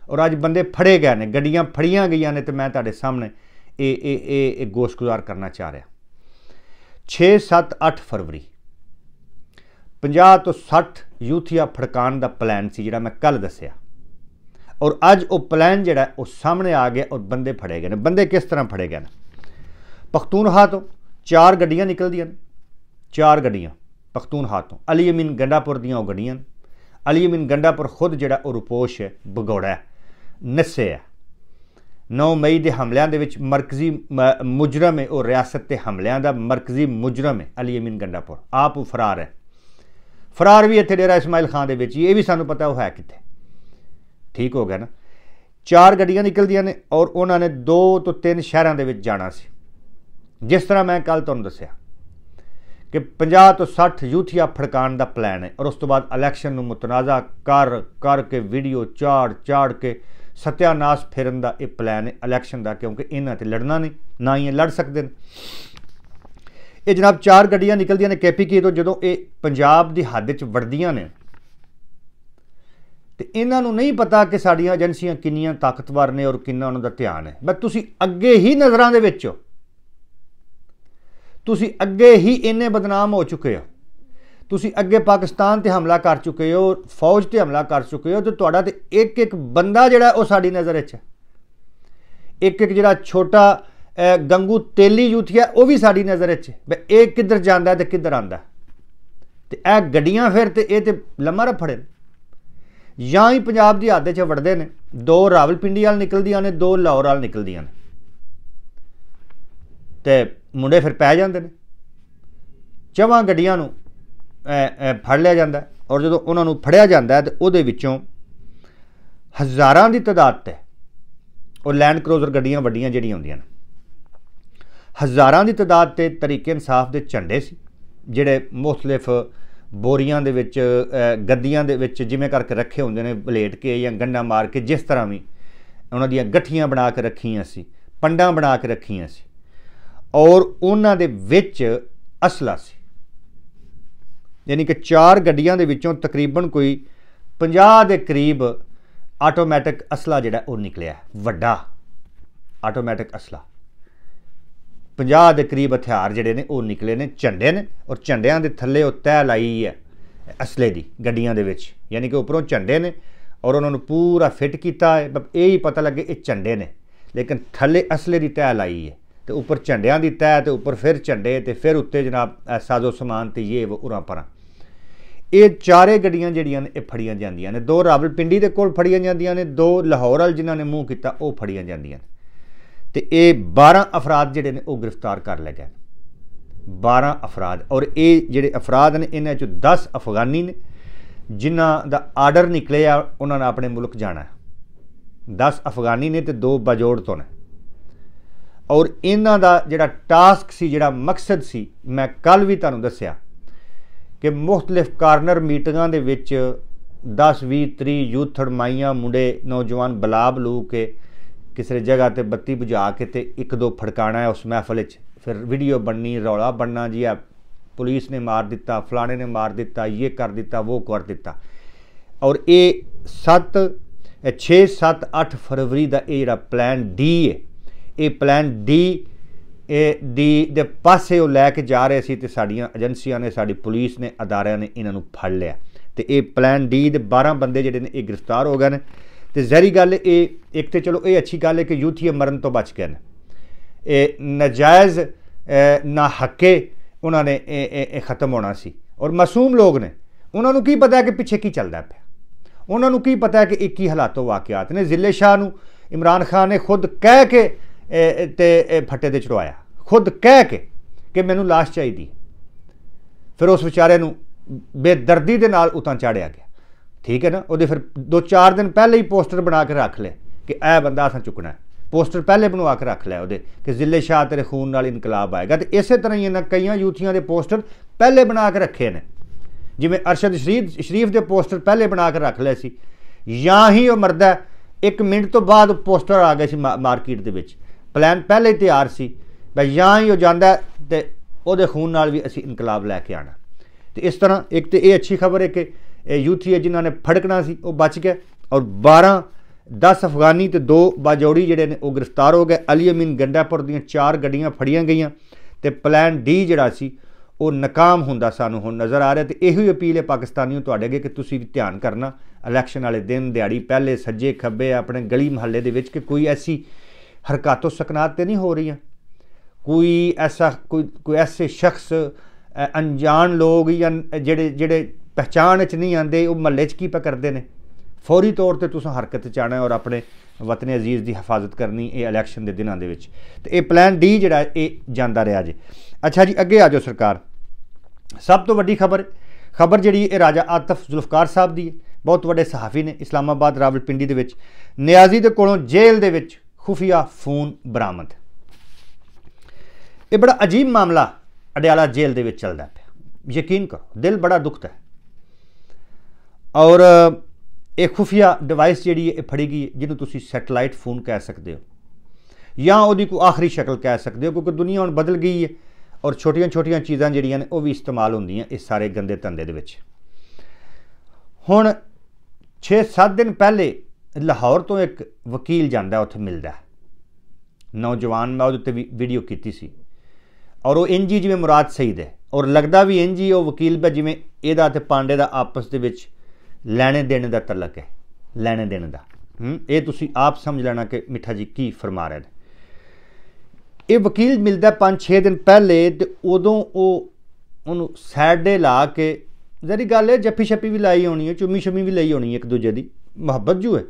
ਔਰ ਅੱਜ ਬੰਦੇ ਫੜੇ ਗਏ ਨੇ ਗੱਡੀਆਂ ਫੜੀਆਂ ਗਈਆਂ ਨੇ ਤੇ ਮੈਂ ਤੁਹਾਡੇ ਸਾਹਮਣੇ ਇਹ ਇਹ ਇਹ ਗੋਸ਼ਗੁਜ਼ਾਰ ਕਰਨਾ ਚਾਹ ਰਿਹਾ 6 7 8 ਫਰਵਰੀ 50 ਤੋਂ 60 ਯੂਥੀਆ ਫੜਕਾਣ ਦਾ ਪਲਾਨ ਸੀ ਜਿਹੜਾ ਮੈਂ ਕੱਲ ਦੱਸਿਆ ਔਰ ਅੱਜ ਉਹ ਪਲਾਨ ਜਿਹੜਾ ਉਹ ਸਾਹਮਣੇ ਆ ਗਿਆ ਔਰ ਬੰਦੇ ਫੜੇ ਗਏ ਨੇ ਬੰਦੇ ਕਿਸ ਤਰ੍ਹਾਂ ਫੜੇ ਗਏ ਨੇ ਪਖਤੂਨਹਾ ਤੋਂ ਚਾਰ ਗੱਡੀਆਂ ਨਿਕਲਦੀਆਂ ਨੇ ਚਾਰ ਗੱਡੀਆਂ ਪਖਤੂਨਹਾ ਤੋਂ ਅਲੀ ਅਮੀਨ ਗੰਡਾਪੁਰ ਦੀਆਂ ਉਹ ਗੱਡੀਆਂ ਅਲੀ ਅਮੀਨ ਗੰਡਾਪੁਰ ਖੁਦ ਜਿਹੜਾ ਉਹ ਰੁਪੋਸ਼ ਹੈ ਬਗੋੜਾ ਹੈ ਨਸੇ ਹੈ 9 ਮਈ ਦੇ ਹਮਲਿਆਂ ਦੇ ਵਿੱਚ ਮਰਕਜ਼ੀ ਮੁਜਰਮ ਹੈ ਉਹ ਰਿਆਸਤ ਤੇ ਹਮਲਿਆਂ ਦਾ ਮਰਕਜ਼ੀ ਮੁਜਰਮ ਹੈ ਅਲੀ ਅਮੀਨ ਗੰਡਾਪੁਰ ਆਪ ਫਰਾਰ ਹੈ ਫਰਾਰ ਵੀ ਇੱਥੇ ਡੇਰਾ ਇਸਮਾਇਲ ਖਾਨ ਦੇ ਵਿੱਚ ਹੀ ਇਹ ਵੀ ਸਾਨੂੰ ਪਤਾ ਉਹ ਹੈ ਕਿੱਥੇ ਠੀਕ ਹੋ ਗਿਆ ਨਾ ਚਾਰ ਗੱਡੀਆਂ ਨਿਕਲਦੀਆਂ ਨੇ ਔਰ ਉਹਨਾਂ ਨੇ ਦੋ ਤੋਂ ਤਿੰਨ ਸ਼ਹਿਰਾਂ ਦੇ ਵਿੱਚ ਜਾਣਾ ਸੀ ਜਿਸ ਤਰ੍ਹਾਂ ਮੈਂ ਕੱਲ ਤੁਹਾਨੂੰ ਦੱਸਿਆ ਕਿ 50 ਤੋਂ 60 ਯੂਥੀਆ ਫੜਕਾਣ ਦਾ ਪਲਾਨ ਹੈ ਔਰ ਉਸ ਤੋਂ ਬਾਅਦ ਇਲੈਕਸ਼ਨ ਨੂੰ ਮਤਨਾਜ਼ਾ ਕਰ ਕਰਕੇ ਵੀਡੀਓ ਚਾੜ ਚਾੜ ਕੇ ਸਤਿਆਨਾਸ਼ ਫਿਰਨ ਦਾ ਇਹ ਪਲਾਨ ਹੈ ਇਲੈਕਸ਼ਨ ਦਾ ਕਿਉਂਕਿ ਇਹਨਾਂ ਤੇ ਲੜਨਾ ਨਹੀਂ ਨਾ ਹੀ ਲੜ ਸਕਦੇ ਨੇ ਇਹ ਜਨਾਬ ਚਾਰ ਗੱਡੀਆਂ ਨਿਕਲਦੀਆਂ ਨੇ ਕੀ ਤੋਂ ਜਦੋਂ ਇਹ ਪੰਜਾਬ ਦੀ ਹੱਦ ਵਿੱਚ ਵੜਦੀਆਂ ਨੇ ਤੇ ਇਹਨਾਂ ਨੂੰ ਨਹੀਂ ਪਤਾ ਕਿ ਸਾਡੀਆਂ ਏਜੰਸੀਆਂ ਕਿੰਨੀਆਂ ਤਾਕਤਵਰ ਨੇ ਔਰ ਕਿੰਨਾ ਉਹਨਾਂ ਦਾ ਧਿਆਨ ਹੈ ਮੈਂ ਤੁਸੀਂ ਅੱਗੇ ਹੀ ਨਜ਼ਰਾਂ ਦੇ ਵਿੱਚ ਤੁਸੀਂ ਅੱਗੇ ਹੀ ਇੰਨੇ ਬਦਨਾਮ ਹੋ ਚੁੱਕੇ ਹੋ ਤੁਸੀਂ ਅੱਗੇ ਪਾਕਿਸਤਾਨ ਤੇ ਹਮਲਾ ਕਰ ਚੁੱਕੇ ਹੋ ਫੌਜ ਤੇ ਹਮਲਾ ਕਰ ਚੁੱਕੇ ਹੋ ਤੇ ਤੁਹਾਡਾ ਤੇ ਇੱਕ ਇੱਕ ਬੰਦਾ ਜਿਹੜਾ ਉਹ ਸਾਡੀ ਨਜ਼ਰ ਵਿੱਚ ਹੈ ਇੱਕ ਇੱਕ ਜਿਹੜਾ ਛੋਟਾ ਗੰਗੂ ਤੇਲੀ ਯੂਥੀਆ ਉਹ ਵੀ ਸਾਡੀ ਨਜ਼ਰ ਵਿੱਚ ਬਈ ਇਹ ਕਿੱਧਰ ਜਾਂਦਾ ਤੇ ਕਿੱਧਰ ਆਂਦਾ ਤੇ ਇਹ ਗੱਡੀਆਂ ਫਿਰ ਤੇ ਇਹ ਤੇ ਲੰਮਾ ਰਫੜੇ ਜਾਂ ਹੀ ਪੰਜਾਬ ਦੀ ਹੱਦ 'ਚ ਵੜਦੇ ਨੇ ਦੋ ਰਾਵਲਪਿੰਡੀ ਵਾਲ ਨਿਕਲਦੀਆਂ ਨੇ ਦੋ ਲਾਹੌਰ ਵਾਲ ਨਿਕਲਦੀਆਂ ਨੇ ਤੇ ਮੁੰਡੇ ਫਿਰ ਪੈ ਜਾਂਦੇ ਨੇ ਚਵਾਂ ਗੱਡੀਆਂ ਨੂੰ ਫੜ ਲਿਆ ਜਾਂਦਾ ਔਰ ਜਦੋਂ ਉਹਨਾਂ ਨੂੰ ਫੜਿਆ ਜਾਂਦਾ ਤੇ ਉਹਦੇ ਵਿੱਚੋਂ ਹਜ਼ਾਰਾਂ ਦੀ ਤਦਾਦ ਤੇ ਉਹ ਲੈਂਡ ਕਰੋਜ਼ਰ ਗੱਡੀਆਂ ਵੱਡੀਆਂ ਜਿਹੜੀਆਂ ਹੁੰਦੀਆਂ ਨੇ ਹਜ਼ਾਰਾਂ ਦੀ ਤਦਾਦ ਤੇ ਤਰੀਕੇ ਇਨਸਾਫ ਦੇ ਝੰਡੇ ਸੀ ਜਿਹੜੇ ਮੁxtਲਿਫ ਬੋਰੀਆਂ ਦੇ ਵਿੱਚ ਗੱਦੀਆਂ ਦੇ ਵਿੱਚ ਜਿਵੇਂ ਕਰਕੇ ਰੱਖੇ ਹੁੰਦੇ ਨੇ ਬਲੇਟ ਕੇ ਜਾਂ ਗੰਡਾ ਮਾਰ ਕੇ ਜਿਸ ਤਰ੍ਹਾਂ ਵੀ ਉਹਨਾਂ ਦੀਆਂ ਗੱਠੀਆਂ ਬਣਾ ਕੇ ਰੱਖੀਆਂ ਸੀ ਪੰਡਾਂ ਬਣਾ ਕੇ ਰੱਖੀਆਂ ਸੀ ਔਰ ਉਹਨਾਂ ਦੇ ਵਿੱਚ ਅਸਲਾ ਸੀ ਯਾਨੀ ਕਿ ਚਾਰ ਗੱਡੀਆਂ ਦੇ ਵਿੱਚੋਂ ਤਕਰੀਬਨ ਕੋਈ 50 ਦੇ ਕਰੀਬ ਆਟੋਮੈਟਿਕ ਅਸਲਾ ਜਿਹੜਾ ਉਹ ਨਿਕਲਿਆ ਵੱਡਾ ਆਟੋਮੈਟਿਕ ਅਸਲਾ 50 ਦੇ ਕਰੀਬ ਹਥਿਆਰ ਜਿਹੜੇ ਨੇ ਉਹ ਨਿਕਲੇ ਨੇ ਝੰਡੇ ਨੇ ਔਰ ਝੰਡਿਆਂ ਦੇ ਥੱਲੇ ਉਹ ਤਹਿ ਲਾਈ ਹੈ ਅਸਲੇ ਦੀ ਗੱਡੀਆਂ ਦੇ ਵਿੱਚ ਯਾਨੀ ਕਿ ਉੱਪਰੋਂ ਝੰਡੇ ਨੇ ਔਰ ਉਹਨਾਂ ਨੂੰ ਪੂਰਾ ਫਿੱਟ ਕੀਤਾ ਹੈ ਬਸ ਇਹ ਹੀ ਪਤਾ ਲੱਗੇ ਇਹ ਝੰਡੇ ਨੇ ਲੇਕਿਨ ਥੱਲੇ ਅਸਲੇ ਦੀ ਤਹਿ ਲਾਈ ਹੈ ਤੇ ਉੱਪਰ ਝੰਡਿਆਂ ਦੀ ਤਹਿ ਤੇ ਉੱਪਰ ਫਿਰ ਝੰਡੇ ਤੇ ਫਿਰ ਉੱਤੇ ਜਨਾਬ ਸਾਜ਼ੋ ਸਮਾਨ ਤੇ ਇਹ ਉਹ ਉਰਾਂ ਪਰਾਂ ਇਹ ਚਾਰੇ ਗੱਡੀਆਂ ਜਿਹੜੀਆਂ ਨੇ ਇਹ ਫੜੀਆਂ ਜਾਂਦੀਆਂ ਨੇ ਦੋ ਰਾਵਲਪਿੰਡੀ ਦੇ ਕੋਲ ਫੜੀਆਂ ਜਾਂਦੀਆਂ ਨੇ ਦੋ ਲਾਹੌਰ ਵਾਲ ਜਿਨ੍ਹਾਂ ਨੇ ਮੂੰਹ ਕੀਤਾ ਉਹ ਫੜੀਆਂ ਜਾਂਦੀਆਂ ਨੇ ਤੇ ਇਹ 12 ਅਫਰਾਦ ਜਿਹੜੇ ਨੇ ਉਹ ਗ੍ਰਿਫਤਾਰ ਕਰ ਲਏ ਗਏ 12 ਅਫਰਾਦ ਔਰ ਇਹ ਜਿਹੜੇ ਅਫਰਾਦ ਨੇ ਇਹਨਾਂ ਚੋਂ 10 ਅਫਗਾਨੀ ਨੇ ਜਿਨ੍ਹਾਂ ਦਾ ਆਰਡਰ ਨਿਕਲਿਆ ਉਹਨਾਂ ਨੇ ਆਪਣੇ ਮੁਲਕ ਜਾਣਾ 10 ਅਫਗਾਨੀ ਨੇ ਤੇ ਦੋ ਬਜੋੜ ਤੋਂ ਨੇ ਔਰ ਇਹਨਾਂ ਦਾ ਜਿਹੜਾ ਟਾਸਕ ਸੀ ਜਿਹੜਾ ਮਕਸਦ ਸੀ ਮੈਂ ਕੱਲ ਵੀ ਤੁਹਾਨੂੰ ਦੱਸਿਆ ਕਿ ਮੁxtਲਿਫ ਕਾਰਨਰ ਮੀਟਿੰਗਾਂ ਦੇ ਵਿੱਚ 10 20 30 ਯੂਥੜ ਮਾਈਆਂ ਮੁੰਡੇ ਨੌਜਵਾਨ ਬਲਾਬ ਲੂ ਕੇ ਕਿਸੇ ਜਗ੍ਹਾ ਤੇ ਬੱਤੀ ਬੁਝਾ ਕੇ ਤੇ ਇੱਕ ਦੋ ਫੜਕਾਣਾ ਹੈ ਉਸ ਮਹਿਫਲ 'ਚ ਫਿਰ ਵੀਡੀਓ ਬਣਨੀ ਰੌਲਾ ਬਣਨਾ ਜੀ ਆ ਪੁਲਿਸ ਨੇ ਮਾਰ ਦਿੱਤਾ ਫਲਾਣੇ ਨੇ ਮਾਰ ਦਿੱਤਾ ਇਹ ਕਰ ਦਿੱਤਾ ਉਹ ਕਰ ਦਿੱਤਾ ਔਰ ਇਹ 7 6 7 8 ਫਰਵਰੀ ਦਾ ਇਹ ਜਿਹੜਾ ਪਲਾਨ ਡੀ ਹੈ ਇਹ ਪਲਾਨ ਡੀ ਇਹ ਦੀ ਦੇ ਪਾਸੇ ਉਹ ਲੈ ਕੇ ਜਾ ਰਹੇ ਸੀ ਤੇ ਸਾਡੀਆਂ ਏਜੰਸੀਆਂ ਨੇ ਸਾਡੀ ਪੁਲਿਸ ਨੇ ਅਦਾਰਿਆਂ ਨੇ ਇਹਨਾਂ ਨੂੰ ਫੜ ਲਿਆ ਤੇ ਇਹ ਪਲਾਨ ਡੀ ਦੇ 12 ਬੰਦੇ ਜਿਹੜੇ ਨੇ ਇਹ ਗ੍ਰਿਫਤਾਰ ਹੋ ਗਏ ਨੇ ਤੇ ਜ਼ਹਿਰੀ ਗੱਲ ਇਹ ਇੱਕ ਤੇ ਚਲੋ ਇਹ ਅੱਛੀ ਗੱਲ ਹੈ ਕਿ ਯੂਥੀਏ ਮਰਨ ਤੋਂ ਬਚ ਗਏ ਨੇ ਇਹ ਨਜਾਇਜ਼ ਨਾ ਹੱਕੇ ਉਹਨਾਂ ਨੇ ਇਹ ਖਤਮ ਹੋਣਾ ਸੀ ਔਰ ਮਾਸੂਮ ਲੋਕ ਨੇ ਉਹਨਾਂ ਨੂੰ ਕੀ ਪਤਾ ਕਿ ਪਿੱਛੇ ਕੀ ਚੱਲਦਾ ਪਿਆ ਉਹਨਾਂ ਨੂੰ ਕੀ ਪਤਾ ਕਿ ਇੱਕ ਹੀ ਹਾਲਾਤੋਂ ਵਾਕਿਆਤ ਨੇ ਜ਼ਿਲ੍ਹੇ ਸ਼ਾਹ ਨੂੰ ਇਮਰਾਨ ਖਾਨ ਨੇ ਖੁਦ ਕਹਿ ਕੇ ਤੇ ਫੱਟੇ ਤੇ ਚੜਵਾਇਆ ਖੁਦ ਕਹਿ ਕੇ ਕਿ ਮੈਨੂੰ ਲਾਸ਼ ਚਾਹੀਦੀ ਫਿਰ ਉਸ ਵਿਚਾਰੇ ਨੂੰ ਬੇਦਰਦੀ ਦੇ ਨਾਲ ਉਤਾਂ ਚਾੜਿਆ ਗਿਆ ਠੀਕ ਹੈ ਨਾ ਉਹਦੇ ਫਿਰ ਦੋ ਚਾਰ ਦਿਨ ਪਹਿਲੇ ਹੀ ਪੋਸਟਰ ਬਣਾ ਕੇ ਰੱਖ ਲੈ ਕਿ ਇਹ ਬੰਦਾ ਅਸਾਂ ਚੁੱਕਣਾ ਹੈ ਪੋਸਟਰ ਪਹਿਲੇ ਬਣਵਾ ਕੇ ਰੱਖ ਲੈ ਉਹਦੇ ਕਿ ਜ਼ਿਲ੍ਹੇ ਸ਼ਾਹ ਤੇਰੇ ਖੂਨ ਨਾਲ ਇਨਕਲਾਬ ਆਏਗਾ ਤੇ ਇਸੇ ਤਰ੍ਹਾਂ ਹੀ ਇਹਨਾਂ ਕਈਆਂ ਯੂਥੀਆਂ ਦੇ ਪੋਸਟਰ ਪਹਿਲੇ ਬਣਾ ਕੇ ਰੱਖੇ ਨੇ ਜਿਵੇਂ ਅਰਸ਼ਦ ਸ਼ਰੀਫ ਸ਼ਰੀਫ ਦੇ ਪੋਸਟਰ ਪਹਿਲੇ ਬਣਾ ਕੇ ਰੱਖ ਲੈ ਸੀ ਜਾਂ ਹੀ ਉਹ ਮਰਦਾ 1 ਮਿੰਟ ਤੋਂ ਬਾਅਦ ਪੋਸਟਰ ਆ ਗਿਆ ਸੀ ਮਾਰਕੀਟ ਦੇ ਵਿੱਚ ਪਲਾਨ ਪਹਿਲੇ ਹੀ ਤਿਆਰ ਸੀ ਬਈ ਜਾਂ ਹੀ ਉਹ ਜਾਂਦਾ ਤੇ ਉਹਦੇ ਖੂਨ ਨਾਲ ਵੀ ਅਸੀਂ ਇਨਕਲਾਬ ਲੈ ਕੇ ਆਣਾ ਤੇ ਇਸ ਤਰ੍ਹਾਂ ਇੱਕ ਤੇ ਇਹ ਅੱਛੀ ਖਬਰ ਹੈ ਕਿ ਇਹ ਯੂਥੀ ਹੈ ਜਿਨ੍ਹਾਂ ਨੇ ਫੜਕਣਾ ਸੀ ਉਹ ਬਚ ਗਏ ਔਰ 12 10 ਅਫਗਾਨੀ ਤੇ 2 ਬਾਜੌੜੀ ਜਿਹੜੇ ਨੇ ਉਹ ਗ੍ਰਿਫਤਾਰ ਹੋ ਗਏ ਅਲੀ ਅਮੀਨ ਗੰਡਾਪੁਰ ਦੀਆਂ 4 ਗੱਡੀਆਂ ਫੜੀਆਂ ਗਈਆਂ ਤੇ ਪਲਾਨ ਡੀ ਜਿਹੜਾ ਸੀ ਉਹ ਨਾਕਾਮ ਹੁੰਦਾ ਸਾਨੂੰ ਹੁਣ ਨਜ਼ਰ ਆ ਰਿਹਾ ਤੇ ਇਹੋ ਹੀ ਅਪੀਲ ਹੈ ਪਾਕਿਸਤਾਨੀਓ ਤੁਹਾਡੇ ਅੱਗੇ ਕਿ ਤੁਸੀਂ ਵੀ ਧਿਆਨ ਕਰਨਾ ਇਲੈਕਸ਼ਨ ਵਾਲੇ ਦਿਨ ਦਿਹਾੜੀ ਪਹਿਲੇ ਸੱਜੇ ਖੱਬੇ ਆਪਣੇ ਗਲੀ ਮਹੱਲੇ ਦੇ ਵਿੱਚ ਕਿ ਕੋਈ ਐਸੀ ਹਰਕਤੋ ਸਕਨਾਤ ਤੇ ਨਹੀਂ ਹੋ ਰਹੀਆਂ ਕੋਈ ਐਸਾ ਕੋਈ ਕੋਈ ਐਸੇ ਸ਼ਖਸ ਅਣਜਾਣ ਲੋਕ ਜਾਂ ਜਿਹੜੇ ਜਿਹੜੇ ਪਛਾਣ ਚ ਨਹੀਂ ਆਂਦੇ ਉਹ ਮੱਲੇ ਚ ਕੀ ਕਰਦੇ ਨੇ ਫੌਰੀ ਤੌਰ ਤੇ ਤੁਸੀਂ ਹਰਕਤ ਚ ਆਣਾ ਔਰ ਆਪਣੇ ਵਤਨ ਅਜ਼ੀਜ਼ ਦੀ ਹਿਫਾਜ਼ਤ ਕਰਨੀ ਇਹ ਇਲੈਕਸ਼ਨ ਦੇ ਦਿਨਾਂ ਦੇ ਵਿੱਚ ਤੇ ਇਹ ਪਲਾਨ ਡੀ ਜਿਹੜਾ ਇਹ ਜਾਂਦਾ ਰਿਹਾ ਜੀ ਅੱਛਾ ਜੀ ਅੱਗੇ ਆਜੋ ਸਰਕਾਰ ਸਭ ਤੋਂ ਵੱਡੀ ਖਬਰ ਖਬਰ ਜਿਹੜੀ ਇਹ ਰਾਜਾ ਆਤਫ ਜ਼ੁਲਫਕਾਰ ਸਾਹਿਬ ਦੀ ਹੈ ਬਹੁਤ ਵੱਡੇ ਸਹਾਫੀ ਨੇ ਇਸਲਾਮਾਬਾਦ ਰਾਵਲਪਿੰਡੀ ਦੇ ਵਿੱਚ ਨਿਆਜ਼ੀ ਦੇ ਕੋਲੋਂ ਜੇਲ੍ਹ ਦੇ ਵਿੱਚ ਖੁਫੀਆ ਫੋਨ ਬਰਾਮਦ ਇਹ ਬੜਾ ਅਜੀਬ ਮਾਮਲਾ ਅਡਿਆਲਾ ਜੇਲ੍ਹ ਦੇ ਵਿੱਚ ਚੱਲਦਾ ਪਿਆ ਯਕੀਨ ਕਰੋ ਦਿਲ ਬੜਾ ਦੁਖਦਾ ਹੈ ਔਰ ਇਹ ਖੁਫੀਆ ਡਿਵਾਈਸ ਜਿਹੜੀ ਇਹ ਫੜੀ ਗਈ ਜਿਹਨੂੰ ਤੁਸੀਂ ਸੈਟਲਾਈਟ ਫੋਨ ਕਹਿ ਸਕਦੇ ਹੋ ਜਾਂ ਉਹਦੀ ਕੋਈ ਆਖਰੀ ਸ਼ਕਲ ਕਹਿ ਸਕਦੇ ਹੋ ਕਿਉਂਕਿ ਦੁਨੀਆ ਹੁਣ ਬਦਲ ਗਈ ਹੈ ਔਰ ਛੋਟੀਆਂ-ਛੋਟੀਆਂ ਚੀਜ਼ਾਂ ਜਿਹੜੀਆਂ ਨੇ ਉਹ ਵੀ ਇਸਤੇਮਾਲ ਹੁੰਦੀਆਂ ਇਸ ਸਾਰੇ ਗੰਦੇ ਧੰਦੇ ਦੇ ਵਿੱਚ ਹੁਣ 6-7 ਦਿਨ ਪਹਿਲੇ ਲਾਹੌਰ ਤੋਂ ਇੱਕ ਵਕੀਲ ਜਾਂਦਾ ਉੱਥੇ ਮਿਲਦਾ ਨੌਜਵਾਨ ਮੈਂ ਉਹਦੇ ਉੱਤੇ ਵੀਡੀਓ ਕੀਤੀ ਸੀ ਔਰ ਉਹ ਇੰਜੀ ਜਿਵੇਂ ਮੁਰਾਦ ਸਈਦ ਹੈ ਔਰ ਲੱਗਦਾ ਵੀ ਇੰਜੀ ਉਹ ਵਕੀਲ ਹੈ ਜਿਵੇਂ ਇਹਦਾ ਤੇ ਪਾਂਡੇ ਦਾ ਆਪਸ ਦੇ ਵਿੱਚ ਲੈਣੇ ਦੇਣੇ ਦਾ ਤਲਕ ਹੈ ਲੈਣੇ ਦੇਣੇ ਦਾ ਹੂੰ ਇਹ ਤੁਸੀਂ ਆਪ ਸਮਝ ਲੈਣਾ ਕਿ ਮਿੱਠਾ ਜੀ ਕੀ ਫਰਮਾ ਰਹੇ ਨੇ ਇਹ ਵਕੀਲ ਮਿਲਦਾ 5-6 ਦਿਨ ਪਹਿਲੇ ਤੇ ਉਦੋਂ ਉਹ ਉਹਨੂੰ ਸਾਈਡ ਦੇ ਲਾ ਕੇ ਜਿਹੜੀ ਗੱਲ ਹੈ ਜੱਫੀ ਛੱਪੀ ਵੀ ਲਾਈ ਹੋਣੀ ਹੈ ਚੁੰਮੀ ਛੁੰਮੀ ਵੀ ਲਈ ਹੋਣੀ ਹੈ ਇੱਕ ਦੂਜੇ ਦੀ ਮੁਹੱਬਤ ਜੂ ਹੈ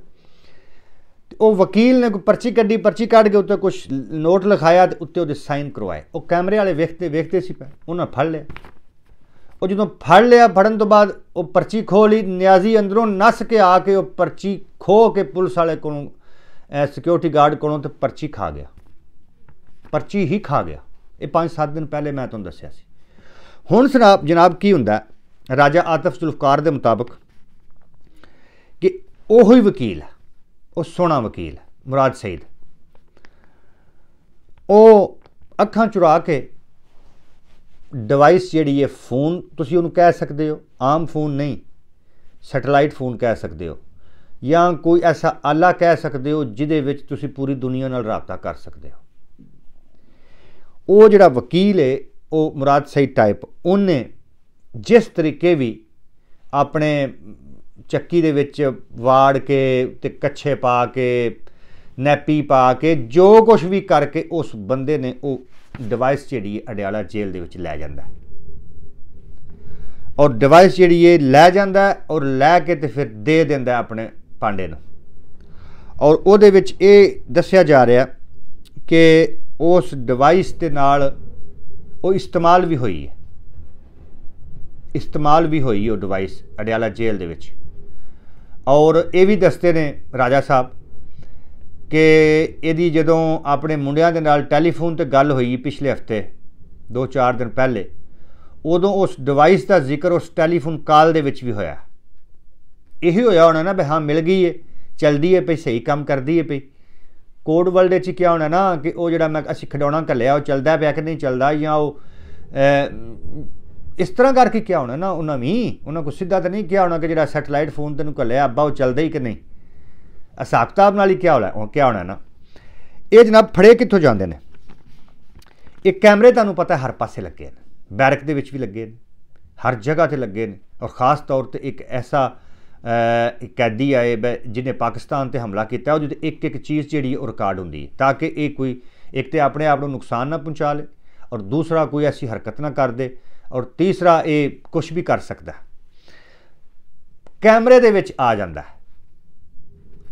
ਉਹ ਵਕੀਲ ਨੇ ਕੋਈ ਪਰਚੀ ਕੱਢੀ ਪਰਚੀ ਕੱਢ ਕੇ ਉੱਤੇ ਕੁਝ ਨੋਟ ਲਿਖਾਇਆ ਤੇ ਉੱਤੇ ਉਹਦੇ ਸਾਈਨ ਕਰਵਾਏ ਉਹ ਕੈਮਰੇ ਵਾਲੇ ਵੇਖਦੇ ਵੇਖਦੇ ਸੀ ਪਏ ਉਹਨਾਂ ਫੜ ਲਿਆ ਉਹ ਜਦੋਂ ਫੜ ਲਿਆ ਫੜਨ ਤੋਂ ਬਾਅਦ ਉਹ ਪਰਚੀ ਖੋਲ ਲਈ ਨਿਆਜ਼ੀ ਅੰਦਰੋਂ ਨਸ ਕੇ ਆ ਕੇ ਉਹ ਪਰਚੀ ਖੋਹ ਕੇ ਪੁਲਿਸ ਵਾਲੇ ਕੋਲੋਂ ਸਿਕਿਉਰਿਟੀ ਗਾਰਡ ਕੋਲੋਂ ਤੇ ਪਰਚੀ ਖਾ ਗਿਆ ਪਰਚੀ ਹੀ ਖਾ ਗਿਆ ਇਹ 5-7 ਦਿਨ ਪਹਿਲੇ ਮੈਂ ਤੁਹਾਨੂੰ ਦੱਸਿਆ ਸੀ ਹੁਣ ਜਨਾਬ ਜਨਾਬ ਕੀ ਹੁੰਦਾ ਰਾਜਾ ਆਤਫ ਜ਼ੁਲਫਕਾਰ ਦੇ ਮੁਤਾਬਕ ਕਿ ਉਹ ਹੀ ਵਕੀਲ ਹੈ ਉਹ ਸੋਹਣਾ ਵਕੀਲ ਹੈ ਮੁਰਾਦ ਸੈਦ ਉਹ ਅੱਖਾਂ ਚੁਰਾ ਕੇ ਡਿਵਾਈਸ ਜਿਹੜੀ ਹੈ ਫੋਨ ਤੁਸੀਂ ਉਹਨੂੰ ਕਹਿ ਸਕਦੇ ਹੋ ਆਮ ਫੋਨ ਨਹੀਂ ਸੈਟਲਾਈਟ ਫੋਨ ਕਹਿ ਸਕਦੇ ਹੋ ਜਾਂ ਕੋਈ ਐਸਾ ਆਲਾ ਕਹਿ ਸਕਦੇ ਹੋ ਜਿਹਦੇ ਵਿੱਚ ਤੁਸੀਂ ਪੂਰੀ ਦੁਨੀਆ ਨਾਲ ਰਾਬਤਾ ਕਰ ਸਕਦੇ ਹੋ ਉਹ ਜਿਹੜਾ ਵਕੀਲ ਹੈ ਉਹ ਮੁਰਾਦ ਸਈਦ ਟਾਈਪ ਉਹਨੇ ਜਿਸ ਤਰੀਕੇ ਵੀ ਆਪਣੇ ਚੱਕੀ ਦੇ ਵਿੱਚ ਵਾੜ ਕੇ ਤੇ ਕੱਛੇ ਪਾ ਕੇ ਨੈਪੀ ਪਾ ਕੇ ਜੋ ਕੁਝ ਵੀ ਕਰਕੇ ਉਸ ਬੰਦੇ ਨੇ ਉਹ ਡਿਵਾਈਸ ਜਿਹੜੀ ਅਡਿਆਲਾ ਜੇਲ੍ਹ ਦੇ ਵਿੱਚ ਲੈ ਜਾਂਦਾ ਔਰ ਡਿਵਾਈਸ ਜਿਹੜੀ ਇਹ ਲੈ ਜਾਂਦਾ ਔਰ ਲੈ ਕੇ ਤੇ ਫਿਰ ਦੇ ਦਿੰਦਾ ਆਪਣੇ ਪਾਂਡੇ ਨੂੰ ਔਰ ਉਹਦੇ ਵਿੱਚ ਇਹ ਦੱਸਿਆ ਜਾ ਰਿਹਾ ਕਿ ਉਸ ਡਿਵਾਈਸ ਦੇ ਨਾਲ ਉਹ ਇਸਤੇਮਾਲ ਵੀ ਹੋਈ ਹੈ ਇਸਤੇਮਾਲ ਵੀ ਹੋਈ ਉਹ ਡਿਵਾਈਸ ਅਡਿਆਲਾ ਜੇਲ੍ਹ ਦੇ ਵਿੱਚ ਔਰ ਇਹ ਵੀ ਦੱਸਦੇ ਨੇ ਰਾਜਾ ਸਾਹਿਬ ਕਿ ਇਹਦੀ ਜਦੋਂ ਆਪਣੇ ਮੁੰਡਿਆਂ ਦੇ ਨਾਲ ਟੈਲੀਫੋਨ ਤੇ ਗੱਲ ਹੋਈ ਪਿਛਲੇ ਹਫਤੇ 2-4 ਦਿਨ ਪਹਿਲੇ ਉਦੋਂ ਉਸ ਡਿਵਾਈਸ ਦਾ ਜ਼ਿਕਰ ਉਸ ਟੈਲੀਫੋਨ ਕਾਲ ਦੇ ਵਿੱਚ ਵੀ ਹੋਇਆ ਇਹੀ ਹੋਇਆ ਹੋਣਾ ਨਾ ਵੀ ਹਾਂ ਮਿਲ ਗਈ ਏ ਚਲਦੀ ਏ ਪਈ ਸਹੀ ਕੰਮ ਕਰਦੀ ਏ ਪਈ ਕੋਡ ਵਰਲਡ ਵਿੱਚ ਕੀ ਹੋਣਾ ਨਾ ਕਿ ਉਹ ਜਿਹੜਾ ਮੈਂ ਅਸੀਂ ਖਡਾਉਣਾ ਕੱਲਿਆ ਉਹ ਚੱਲਦਾ ਪਿਆ ਕਿ ਨਹੀਂ ਚੱਲਦਾ ਜਾਂ ਉਹ ਇਸ ਤਰ੍ਹਾਂ ਕਰਕੇ ਕੀ ਹੋਣਾ ਨਾ ਉਹਨਾਂ ਵੀ ਉਹਨਾਂ ਕੋ ਸਿੱਧਾ ਤਾਂ ਨਹੀਂ ਕਿਹਾ ਹੋਣਾ ਕਿ ਜਿਹੜਾ ਸੈਟਲਾਈਟ ਫੋਨ ਤੈਨੂੰ ਕੱਲਿਆ ਅੱਬਾ ਉਹ ਚੱਲਦਾ ਹੀ ਕਿ ਨਹੀਂ ਹਿਸਾਬ ਕਿਤਾਬ ਨਾਲ ਹੀ ਕਿਆ ਹੋਣਾ ਹੈ ਕੀ ਹੋਣਾ ਨਾ ਇਹ ਜਨਾਬ ਫੜੇ ਕਿੱਥੋਂ ਜਾਂਦੇ ਨੇ ਇਹ ਕੈਮਰੇ ਤੁਹਾਨੂੰ ਪਤਾ ਹਰ ਪਾਸੇ ਲੱਗੇ ਨੇ ਬੈਰਕ ਦੇ ਵਿੱਚ ਵੀ ਲੱਗੇ ਨੇ ਹਰ ਜਗ੍ਹਾ ਤੇ ਲੱਗੇ ਨੇ ਔਰ ਖਾਸ ਤੌਰ ਤੇ ਇੱਕ ਐਸਾ ਕੈਦੀ ਆਏ ਜਿਹਨੇ ਪਾਕਿਸਤਾਨ ਤੇ ਹਮਲਾ ਕੀਤਾ ਉਹਦੇ ਤੇ ਇੱਕ ਇੱਕ ਚੀਜ਼ ਜਿਹੜੀ ਉਹ ਰਿਕਾਰਡ ਹੁੰਦੀ ਹੈ ਤਾਂ ਕਿ ਇਹ ਕੋਈ ਇੱਕ ਤੇ ਆਪਣੇ ਆਪ ਨੂੰ ਨੁਕਸਾਨ ਨਾ ਪਹੁੰਚਾ ਲੇ ਔਰ ਦੂਸਰਾ ਕੋਈ ਐਸੀ ਹਰਕਤ ਨਾ ਕਰ ਦੇ ਔਰ ਤੀਸਰਾ ਇਹ ਕੁਝ ਵੀ ਕਰ ਸਕਦਾ ਕੈਮਰੇ ਦੇ ਵਿੱਚ ਆ ਜਾਂਦਾ ਹੈ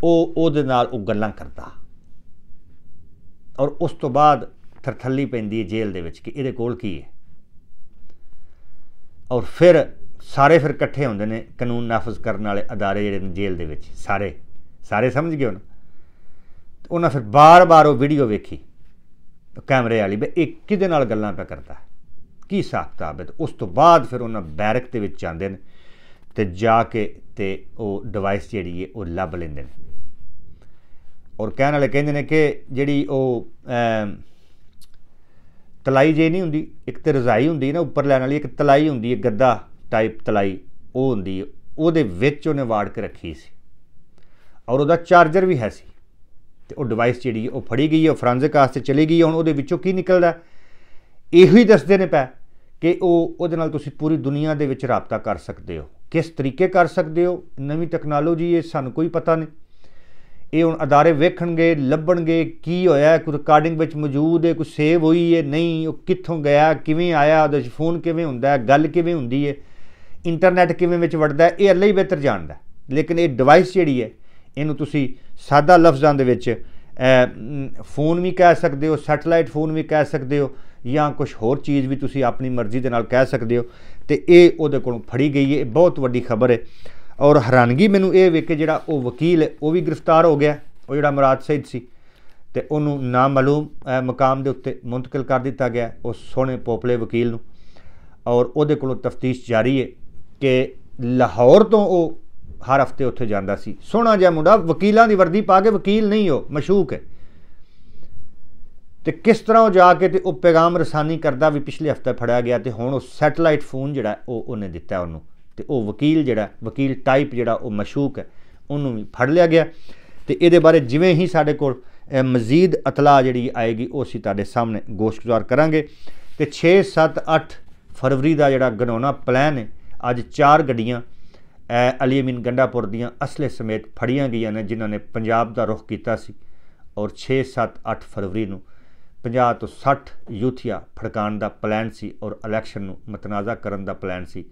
ਉਹ ਉਹਦੇ ਨਾਲ ਉਹ ਗੱਲਾਂ ਕਰਦਾ ਔਰ ਉਸ ਤੋਂ ਬਾਅਦ ਥਰਥੱਲੀ ਪੈਂਦੀ ਹੈ ਜੇਲ੍ਹ ਦੇ ਵਿੱਚ ਕਿ ਇਹਦੇ ਕੋਲ ਕੀ ਹੈ ਔਰ ਫਿਰ ਸਾਰੇ ਫਿਰ ਇਕੱਠੇ ਹੁੰਦੇ ਨੇ ਕਾਨੂੰਨ ਨਾਫਜ਼ ਕਰਨ ਵਾਲੇ ਅਦਾਰੇ ਜਿਹੜੇ ਨੇ ਜੇਲ੍ਹ ਦੇ ਵਿੱਚ ਸਾਰੇ ਸਾਰੇ ਸਮਝ ਗਏ ਉਹਨਾਂ ਉਹਨਾਂ ਫਿਰ ਬਾਰ-ਬਾਰ ਉਹ ਵੀਡੀਓ ਵੇਖੀ ਕੈਮਰੇ ਵਾਲੀ ਬਈ ਇਹ ਕਿਹਦੇ ਨਾਲ ਗੱਲਾਂ ਪਿਆ ਕਰਦਾ ਕੀ ਸਾਖਤਾਬ ਹੈ ਉਸ ਤੋਂ ਬਾਅਦ ਫਿਰ ਉਹਨਾਂ ਬੈਰਕ ਦੇ ਵਿੱਚ ਜਾਂਦੇ ਨੇ ਤੇ ਜਾ ਕੇ ਤੇ ਉਹ ਡਿਵਾਈਸ ਜਿਹੜੀ ਹੈ ਉਹ ਲੱਭ ਲੈਂਦੇ ਨੇ ਔਰ ਕਹਿਣ ਵਾਲੇ ਕਹਿੰਦੇ ਨੇ ਕਿ ਜਿਹੜੀ ਉਹ ਤਲਾਈ ਜੇ ਨਹੀਂ ਹੁੰਦੀ ਇੱਕ ਤੇ ਰਜ਼ਾਈ ਹੁੰਦੀ ਨਾ ਉੱਪਰ ਲੈਣ ਵਾਲੀ ਇੱਕ ਤਲਾਈ ਹੁੰਦੀ ਹੈ ਗੱਦਾ ਟਾਈਪ ਤਲਾਈ ਉਹ ਹੁੰਦੀ ਹੈ ਉਹਦੇ ਵਿੱਚ ਉਹਨੇ ਵਾੜ ਕੇ ਰੱਖੀ ਸੀ ਔਰ ਉਹਦਾ ਚਾਰਜਰ ਵੀ ਹੈ ਸੀ ਤੇ ਉਹ ਡਿਵਾਈਸ ਜਿਹੜੀ ਉਹ ਫੜੀ ਗਈ ਹੈ ਫੋਰੈਂਸਿਕ ਆਸਤੇ ਚਲੀ ਗਈ ਹੁਣ ਉਹਦੇ ਵਿੱਚੋਂ ਕੀ ਨਿਕਲਦਾ ਇਹੋ ਹੀ ਦੱਸਦੇ ਨੇ ਪੈ ਕਿ ਉਹ ਉਹਦੇ ਨਾਲ ਤੁਸੀਂ ਪੂਰੀ ਦੁਨੀਆ ਦੇ ਵਿੱਚ ਰਾਬਤਾ ਕਰ ਸਕਦੇ ਹੋ ਕਿਸ ਤਰੀਕੇ ਕਰ ਸਕਦੇ ਹੋ ਨਵੀਂ ਟੈਕਨੋਲੋਜੀ ਇਹ ਸਾਨੂੰ ਕੋਈ ਪਤਾ ਨਹੀਂ ਇਹ ਹੁਣ ਅਦਾਰੇ ਵੇਖਣਗੇ ਲੱਭਣਗੇ ਕੀ ਹੋਇਆ ਕੋਈ ਰਿਕਾਰਡਿੰਗ ਵਿੱਚ ਮੌਜੂਦ ਹੈ ਕੋਈ ਸੇਵ ਹੋਈ ਹੈ ਨਹੀਂ ਉਹ ਕਿੱਥੋਂ ਗਿਆ ਕਿਵੇਂ ਆਇਆ ਉਹਦੇ ਚ ਫੋਨ ਕਿਵੇਂ ਹੁੰਦਾ ਹੈ ਗੱਲ ਕਿਵੇਂ ਹੁੰਦੀ ਹੈ ਇੰਟਰਨੈਟ ਕਿਵੇਂ ਵਿੱਚ ਵੜਦਾ ਇਹ ਅੱਲਾ ਹੀ ਬਿਹਤਰ ਜਾਣਦਾ ਲੇਕਿਨ ਇਹ ਡਿਵਾਈਸ ਜਿਹੜੀ ਹੈ ਇਹਨੂੰ ਤੁਸੀਂ ਸਾਦਾ ਲਫ਼ਜ਼ਾਂ ਦੇ ਵਿੱਚ ਫੋਨ ਵੀ ਕਹਿ ਸਕਦੇ ਹੋ ਸੈਟਲਾਈਟ ਫੋਨ ਵੀ ਕਹਿ ਸਕਦੇ ਹੋ ਜਾਂ ਕੁਝ ਹੋਰ ਚੀਜ਼ ਵੀ ਤੁਸੀਂ ਆਪਣੀ ਮਰਜ਼ੀ ਦੇ ਨਾਲ ਕਹਿ ਸਕਦੇ ਹੋ ਤੇ ਇਹ ਉਹਦੇ ਕੋਲੋਂ ਫੜੀ ਗਈ ਹੈ ਬਹੁਤ ਵੱਡੀ ਖਬਰ ਹੈ ਔਰ ਹੈਰਾਨਗੀ ਮੈਨੂੰ ਇਹ ਵੇਖ ਕੇ ਜਿਹੜਾ ਉਹ ਵਕੀਲ ਹੈ ਉਹ ਵੀ ਗ੍ਰਿਫਤਾਰ ਹੋ ਗਿਆ ਉਹ ਜਿਹੜਾ ਮਰਾਦ ਸੈਦ ਸੀ ਤੇ ਉਹਨੂੰ ਨਾ ਮਾਲੂਮ ਮਕਾਮ ਦੇ ਉੱਤੇ ਮੁੰਤਕਿਲ ਕਰ ਦਿੱਤਾ ਗਿਆ ਉਸ ਸੋਹਣੇ ਪੋਪਲੇ ਵਕੀਲ ਨੂੰ ਔਰ ਉਹਦੇ ਕੋਲੋਂ ਤਫਤੀਸ਼ ਜਾਰੀ ਹੈ ਕਿ ਲਾਹੌਰ ਤੋਂ ਉਹ ਹਰ ਹਫਤੇ ਉੱਥੇ ਜਾਂਦਾ ਸੀ ਸੋਹਣਾ ਜਿਹਾ ਮੁੰਡਾ ਵਕੀਲਾਂ ਦੀ ਵਰਦੀ ਪਾ ਕੇ ਵਕੀਲ ਨਹੀਂ ਹੋ ਮਸ਼ੂਕ ਹੈ ਤੇ ਕਿਸ ਤਰ੍ਹਾਂ ਉਹ ਜਾ ਕੇ ਤੇ ਉਹ ਪੈਗਾਮ ਰਸਾਨੀ ਕਰਦਾ ਵੀ ਪਿਛਲੇ ਹਫਤੇ ਫੜਿਆ ਗਿਆ ਤੇ ਹੁਣ ਉਹ ਸੈਟਲਾਈਟ ਫੋਨ ਜਿਹੜਾ ਉਹ ਉਹਨੇ ਦਿੱਤਾ ਉਹਨੂੰ ਤੇ ਉਹ ਵਕੀਲ ਜਿਹੜਾ ਵਕੀਲ ਟਾਈਪ ਜਿਹੜਾ ਉਹ ਮਸ਼ੂਕ ਹੈ ਉਹਨੂੰ ਵੀ ਫੜ ਲਿਆ ਗਿਆ ਤੇ ਇਹਦੇ ਬਾਰੇ ਜਿਵੇਂ ਹੀ ਸਾਡੇ ਕੋਲ ਮਜ਼ੀਦ ਅਤਲਾ ਜਿਹੜੀ ਆਏਗੀ ਉਹ ਅਸੀਂ ਤੁਹਾਡੇ ਸਾਹਮਣੇ ਗੋਸ਼ਗੁਜ਼ਾਰ ਕਰਾਂਗੇ ਤੇ 6 7 8 ਫਰਵਰੀ ਦਾ ਜਿਹੜਾ ਗਨੋਨਾ ਪਲਾਨ ਹੈ ਅੱਜ ਚਾਰ ਗੱਡੀਆਂ ਅਲੀ ਅਮੀਨ ਗੰਡਾਪੁਰ ਦੀਆਂ ਅਸਲੇ ਸਮੇਤ ਫੜੀਆਂ ਗਈਆਂ ਨੇ ਜਿਨ੍ਹਾਂ ਨੇ ਪੰਜਾਬ ਦਾ ਰੁਖ ਕੀਤਾ ਸੀ ਔਰ 6 7 8 ਫਰਵਰੀ ਨੂੰ 50 ਤੋਂ 60 ਯੂਥੀਆ ਫੜਕਾਣ ਦਾ ਪਲਾਨ ਸੀ ਔਰ ਇਲੈਕਸ਼ਨ ਨੂੰ ਮਤਨਾਜ਼ਾ ਕਰਨ ਦਾ ਪਲਾਨ ਸੀ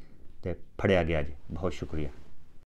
ਤੇ ਫੜਿਆ ਗਿਆ ਜੀ ਬਹੁਤ ਸ਼ੁਕਰੀਆ